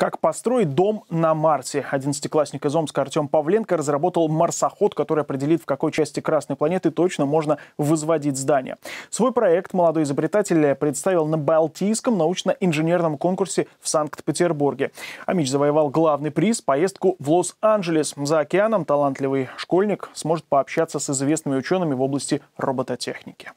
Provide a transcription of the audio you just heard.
Как построить дом на Марсе? Одиннадцатиклассник из Омска Артем Павленко разработал марсоход, который определит, в какой части красной планеты точно можно возводить здание. Свой проект молодой изобретатель представил на Балтийском научно-инженерном конкурсе в Санкт-Петербурге. Амич завоевал главный приз – поездку в Лос-Анджелес. За океаном талантливый школьник сможет пообщаться с известными учеными в области робототехники.